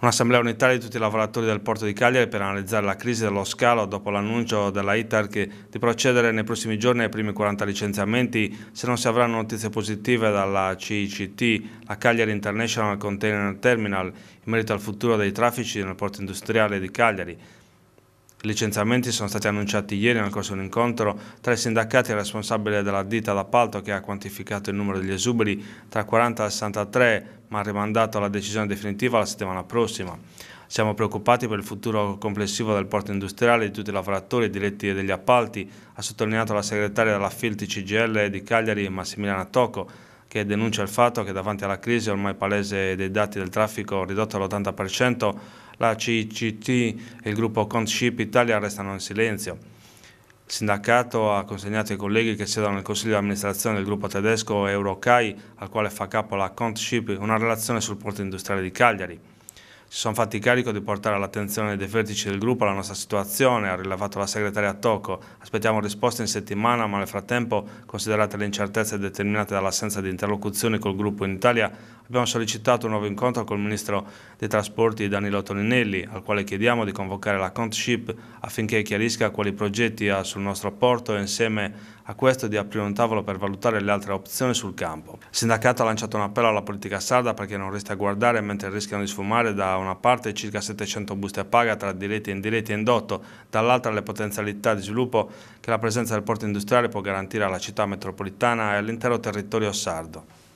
Un'assemblea unitaria di tutti i lavoratori del porto di Cagliari per analizzare la crisi dello scalo dopo l'annuncio della ITARC di procedere nei prossimi giorni ai primi 40 licenziamenti se non si avranno notizie positive dalla CICT, la Cagliari International Container Terminal, in merito al futuro dei traffici nel porto industriale di Cagliari. I licenziamenti sono stati annunciati ieri nel corso di un incontro tra i sindacati e il responsabile della ditta d'appalto che ha quantificato il numero degli esuberi tra 40 e 63 ma ha rimandato la decisione definitiva la settimana prossima. Siamo preoccupati per il futuro complessivo del porto industriale di tutti i lavoratori diretti e degli appalti, ha sottolineato la segretaria della FILT CGL di Cagliari Massimiliana Tocco, che denuncia il fatto che davanti alla crisi ormai palese dei dati del traffico ridotto all'80%, la CCT e il gruppo Conship Italia restano in silenzio. Il sindacato ha consegnato ai colleghi che siedono nel consiglio di amministrazione del gruppo tedesco Eurocai, al quale fa capo la Conship, una relazione sul porto industriale di Cagliari si sono fatti carico di portare all'attenzione dei vertici del gruppo la nostra situazione, ha rilevato la segretaria Tocco. Aspettiamo risposte in settimana, ma nel frattempo, considerate le incertezze determinate dall'assenza di interlocuzioni col gruppo in Italia, Abbiamo sollecitato un nuovo incontro col Ministro dei Trasporti Danilo Toninelli, al quale chiediamo di convocare la Contship affinché chiarisca quali progetti ha sul nostro porto e insieme a questo di aprire un tavolo per valutare le altre opzioni sul campo. Il sindacato ha lanciato un appello alla politica sarda perché non resti a guardare mentre rischiano di sfumare da una parte circa 700 buste a paga tra diretti, e indiretti e indotto, dall'altra le potenzialità di sviluppo che la presenza del porto industriale può garantire alla città metropolitana e all'intero territorio sardo.